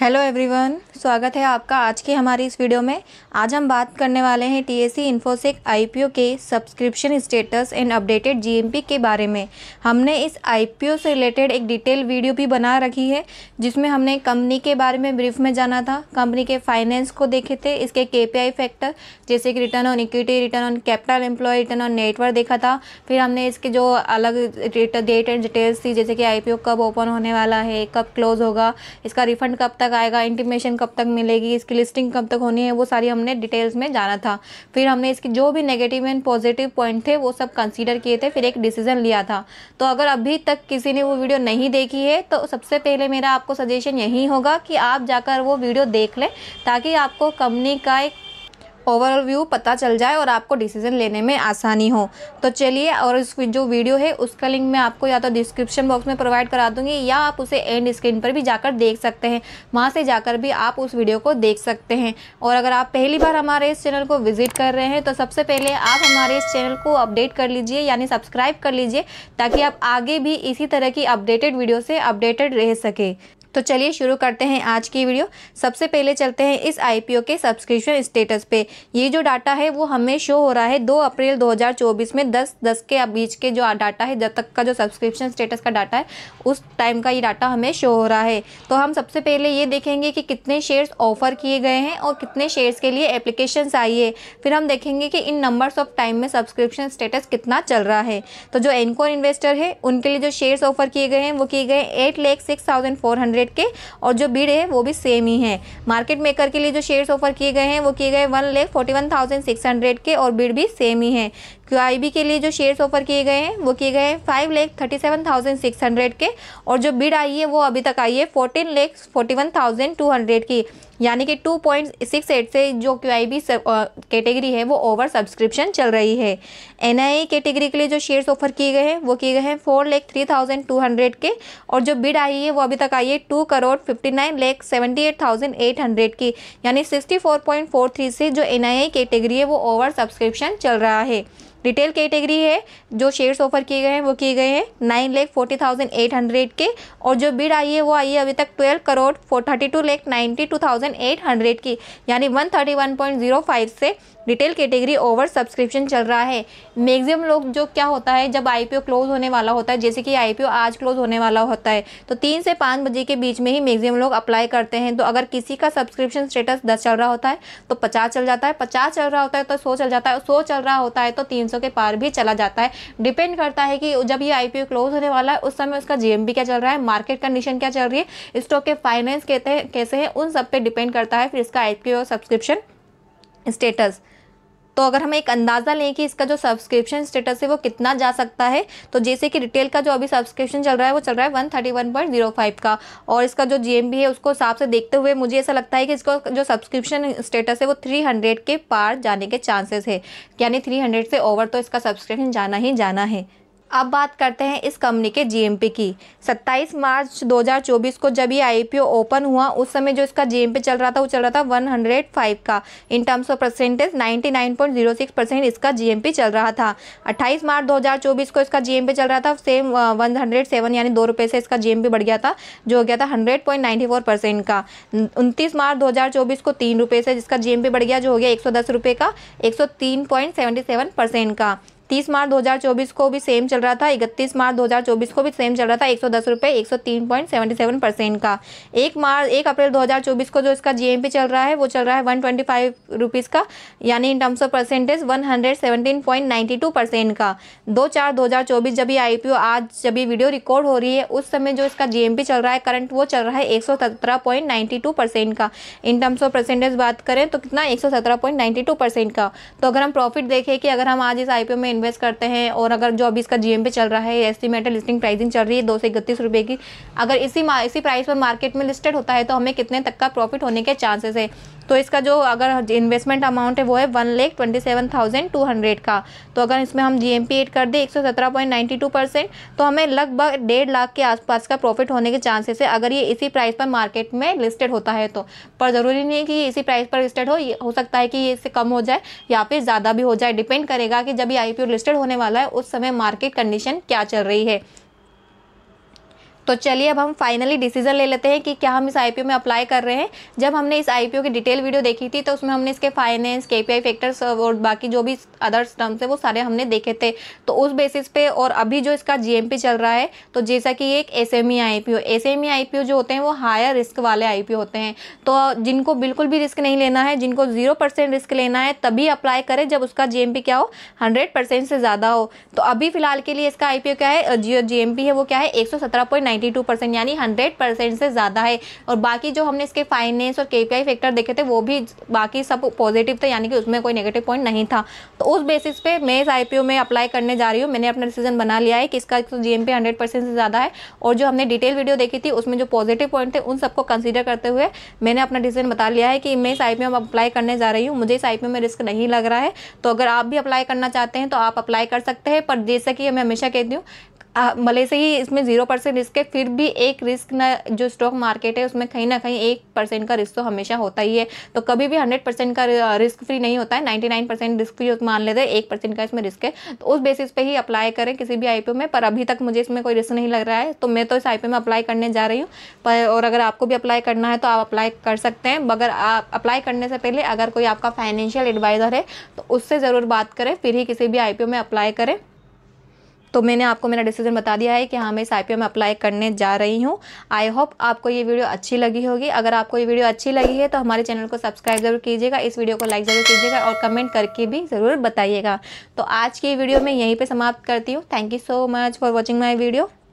hello everyone स्वागत है आपका आज की हमारी इस वीडियो में आज हम बात करने वाले हैं टीएसी इन्फोसिक आईपीओ के subscription status and updated GMP के बारे में हमने इस आईपीओ से रिलेटेड एक डिटेल वीडियो भी बना रखी है जिसमें हमने कंपनी के बारे में ब्रीफ में जाना था कंपनी के फाइनेंस को देखे थे इसके के फैक्टर जैसे कि return on equity return on capital employ return on network देखा था फिर हमने इसके जो अलग डेट एंड डिटेल्स थी जैसे कि आई कब ओपन होने वाला है कब क्लोज होगा इसका रिफंड कब तक तक आएगा इंटीमेशन कब तक मिलेगी इसकी लिस्टिंग कब तक होनी है वो सारी हमने डिटेल्स में जाना था फिर हमने इसके जो भी नेगेटिव एंड पॉजिटिव पॉइंट थे वो सब कंसिडर किए थे फिर एक डिसीजन लिया था तो अगर अभी तक किसी ने वो वीडियो नहीं देखी है तो सबसे पहले मेरा आपको सजेशन यही होगा कि आप जाकर वो वीडियो देख लें ताकि आपको कंपनी का एक ओवरऑल व्यू पता चल जाए और आपको डिसीजन लेने में आसानी हो तो चलिए और इस जो वीडियो है उसका लिंक मैं आपको या तो डिस्क्रिप्शन बॉक्स में प्रोवाइड करा दूंगी या आप उसे एंड स्क्रीन पर भी जाकर देख सकते हैं वहाँ से जाकर भी आप उस वीडियो को देख सकते हैं और अगर आप पहली बार हमारे इस चैनल को विजिट कर रहे हैं तो सबसे पहले आप हमारे इस चैनल को अपडेट कर लीजिए यानी सब्सक्राइब कर लीजिए ताकि आप आगे भी इसी तरह की अपडेटेड वीडियो से अपडेटेड रह सके तो चलिए शुरू करते हैं आज की वीडियो सबसे पहले चलते हैं इस आईपीओ के सब्सक्रिप्शन स्टेटस पे ये जो डाटा है वो हमें शो हो रहा है दो अप्रैल 2024 में दस दस के बीच के जो डाटा है जब तक का जो सब्सक्रिप्शन स्टेटस का डाटा है उस टाइम का ये डाटा हमें शो हो रहा है तो हम सबसे पहले ये देखेंगे कि कितने शेयर्स ऑफर किए गए हैं और कितने शेयर्स के लिए एप्लीकेशन आई है फिर हम देखेंगे कि इन नंबर्स ऑफ टाइम में सब्सक्रिप्शन स्टेटस कितना चल रहा है तो जो एनकोर इन्वेस्टर है उनके लिए जो शेयर्स ऑफर किए गए हैं वो किए गए eight lakh six thousand four hundred hundred के और जो बिड है वो भी सेम ही है मार्केट मेकर के लिए जो शेयर्स ऑफर किए गए हैं वो किए गए one lakh forty one thousand six hundred के और बिड भी सेम ही है आईबी के लिए जो शेयर्स ऑफर किए गए हैं वो किए गए हैं five lakh thirty seven thousand six hundred के और जो बिड आई है वो अभी तक आई है fourteen lakh forty one thousand two hundred की यानी कि टू पॉइंट सिक्स एट से जो क्यू आई बी कैटेगरी है वो ओवर सब्सक्रिप्शन चल रही है एन आई कैटेगरी के लिए जो शेयर्स ऑफर किए गए हैं वो किए गए हैं फोर लेख थ्री थाउजेंड टू हंड्रेड के और जो बिड आई है वो अभी तक आई है two crore fifty nine lakh seventy eight thousand eight hundred की यानी sixty four point four three से जो एन आई कैटेगरी है वो ओवर सब्सक्रिप्शन चल रहा है रिटेल कैटेगरी है जो शेयर्स ऑफर किए गए हैं वो किए गए हैं नाइन लेख फोर्टी थाउजेंड एट हंड्रेड के और जो बिड आई है वो आई है अभी तक twelve crore four thirty two lakh ninety two thousand eight hundred की यानी one thirty one point zero five से रिटेल कैटेगरी ओवर सब्सक्रिप्शन चल रहा है मैक्सिमम लोग जो क्या होता है जब आई क्लोज होने वाला होता है जैसे कि आई आज क्लोज होने वाला होता है तो तीन से पाँच बजे के बीच में ही मैक्सिमम लोग अप्लाई करते हैं तो अगर किसी का सब्सक्रिप्शन स्टेटस दस चल रहा होता है तो पचास चल जाता है पचास चल रहा होता है तो सौ चल जाता है सौ चल रहा होता है तो तीन 300 के पार भी चला जाता है डिपेंड करता है कि जब ये आईपीओ क्लोज होने वाला है उस समय उसका जीएमबी क्या चल रहा है मार्केट कंडीशन क्या चल रही है स्टॉक के फाइनेंस कहते हैं कैसे हैं उन सब पे डिपेंड करता है फिर इसका आईपीओ सब्सक्रिप्शन स्टेटस तो अगर हम एक अंदाज़ा लें कि इसका जो सब्सक्रिप्शन स्टेटस है वो कितना जा सकता है तो जैसे कि रिटेल का जो अभी सब्सक्रिप्शन चल रहा है वो चल रहा है one thirty one point zero five का और इसका जो जी है उसको हिसाब से देखते हुए मुझे ऐसा लगता है कि इसका जो सब्सक्रिप्शन स्टेटस है वो थ्री हंड्रेड के पार जाने के चांसेस है यानी थ्री हंड्रेड से ओवर तो इसका सब्सक्रिप्शन जाना ही जाना है अब बात करते हैं इस कंपनी के जीएमपी की 27 मार्च 2024 को जब ये आईपीओ ओपन हुआ उस समय जो इसका जीएमपी चल रहा था वो चल रहा था 105 का in terms of percentage 99.06 percent इसका जीएमपी चल रहा था 28 मार्च 2024 को इसका जीएमपी चल रहा था सेम 107 यानी दो रुपये से इसका जी बढ़ गया था जो हो गया था हंड्रेड का उनतीस मार्च दो को तीन रुपये से जिसका जी बढ़ गया जो हो गया एक का एक का तीस मार्च चौबीस को भी सेम चल रहा था इकतीस मार्च चौबीस को भी सेम चल रहा था एक सौ दस रुपये एक सौ तीन पॉइंट सेवेंटी सेवन परसेंट का एक मार्च एक अप्रैल चौबीस को जो इसका जीएमपी चल रहा है वो चल रहा है वन ट्वेंटी फाइव रुपीज़ का यानी in terms of percentage one hundred seventeen point ninety two percent का दो चार दो हज़ार चौबीस जब ये आई पी ओ आज जब ये वीडियो रिकॉर्ड हो रही है उस समय जो इसका जी एम पी चल रहा है करंट वो चल रहा है एक सौ सत्रह पॉइंट नाइन्टी टू परसेंट का इन टर्म्स ऑफ परसेंटेज बात करें तो कितना एक सौ सत्रह पॉइंट नाइन्टी टू परसेंट का तो अगर हम प्रॉफिट देखें कि अगर हम आज इस आई पी ओ में इन्वेस्ट करते हैं और अगर जो अभी इसका जीएम पे चल रहा है एस्टिमेटेड लिस्टिंग प्राइसिंग चल रही है दो से इकतीस रुपये की अगर इसी इसी प्राइस पर मार्केट में लिस्टेड होता है तो हमें कितने तक का प्रॉफिट होने के चांसेस है तो इसका जो अगर इन्वेस्टमेंट अमाउंट है वो है one lakh twenty seven thousand two hundred का तो अगर इसमें हम जी एम पी एड कर दें एक सौ सत्रह पॉइंट नाइन्टी टू परसेंट तो हमें लगभग डेढ़ लाख के आसपास का प्रॉफिट होने के चांसेस है अगर ये इसी प्राइस पर मार्केट में लिस्टेड होता है तो पर ज़रूरी नहीं है कि इसी प्राइस पर लिस्टेड हो हो सकता है कि ये इससे कम हो जाए या फिर ज़्यादा भी हो जाए डिपेंड करेगा कि जब ये आई पी ओ लिस्टेड होने वाला है उस समय मार्केट कंडीशन क्या चल रही है तो चलिए अब हम फाइनली डिसीजन ले लेते हैं कि क्या हम इस आईपीओ में अप्लाई कर रहे हैं जब हमने इस आईपीओ की डिटेल वीडियो देखी थी तो उसमें हमने इसके फाइनेंस केपीआई फैक्टर्स और बाकी जो भी अदर्स टर्म्स है वो सारे हमने देखे थे तो उस बेसिस पे और अभी जो इसका जी चल रहा है तो जैसा कि एक एस एम ई जो होते हैं वो हायर रिस्क वाले आई होते हैं तो जिनको बिल्कुल भी रिस्क नहीं लेना है जिनको जीरो रिस्क लेना है तभी अप्लाई करें जब उसका जी क्या हो हंड्रेड से ज़्यादा हो तो अभी फिलहाल के लिए इसका आई क्या है जो जी है वो क्या है एक 92 परसेंट यानी 100 परसेंट से ज़्यादा है और बाकी जो हमने इसके फाइनेंस और के फैक्टर देखे थे वो भी बाकी सब पॉजिटिव थे यानी कि उसमें कोई नेगेटिव पॉइंट नहीं था तो उस बेसिस पे मैं इस आई में अप्लाई करने जा रही हूँ मैंने अपना डिसीजन बना लिया है कि इसका जी तो एम से ज़्यादा है और जो हमने डिटेल वीडियो देखी थी उसमें जो पॉजिटिव पॉइंट थे उन सबको कंसिडर करते हुए मैंने अपना डिसीजन बता लिया है कि मैं इस आई में अप्लाई करने जा रही हूँ मुझे इस आई में रिस्क नहीं लग रहा है तो अगर आप भी अप्लाई करना चाहते हैं तो आप अप्लाई कर सकते हैं पर जैसा कि मैं हमेशा कहती हूँ भले से ही इसमें ज़ीरो परसेंट रिस्क है फिर भी एक रिस्क ना जो स्टॉक मार्केट है उसमें कहीं ना कहीं एक परसेंट का रिस्क तो हमेशा होता ही है तो कभी भी हंड्रेड परसेंट का रिस्क फ्री नहीं होता है ninety nine percent risk free मान लेते हैं एक परसेंट का इसमें रिस्क है तो उस बेसिस पे ही अप्लाई करें किसी भी आई में पर अभी तक मुझे इसमें कोई रिस्क नहीं लग रहा है तो मैं तो इस आई में अप्लाई करने जा रही हूँ पर और अगर आपको भी अप्लाई करना है तो आप अप्लाई कर सकते हैं मगर आप अप्लाई करने से पहले अगर कोई आपका फाइनेंशियल एडवाइज़र है तो उससे ज़रूर बात करें फिर ही किसी भी आई में अप्लाई करें तो मैंने आपको मेरा डिसीजन बता दिया है कि हाँ मैं इस आई में अप्लाई करने जा रही हूँ आई होप आपको ये वीडियो अच्छी लगी होगी अगर आपको ये वीडियो अच्छी लगी है तो हमारे चैनल को सब्सक्राइब जरूर कीजिएगा इस वीडियो को लाइक ज़रूर कीजिएगा और कमेंट करके भी ज़रूर बताइएगा तो आज की वीडियो मैं यहीं पर समाप्त करती हूँ thank you so much for watching my video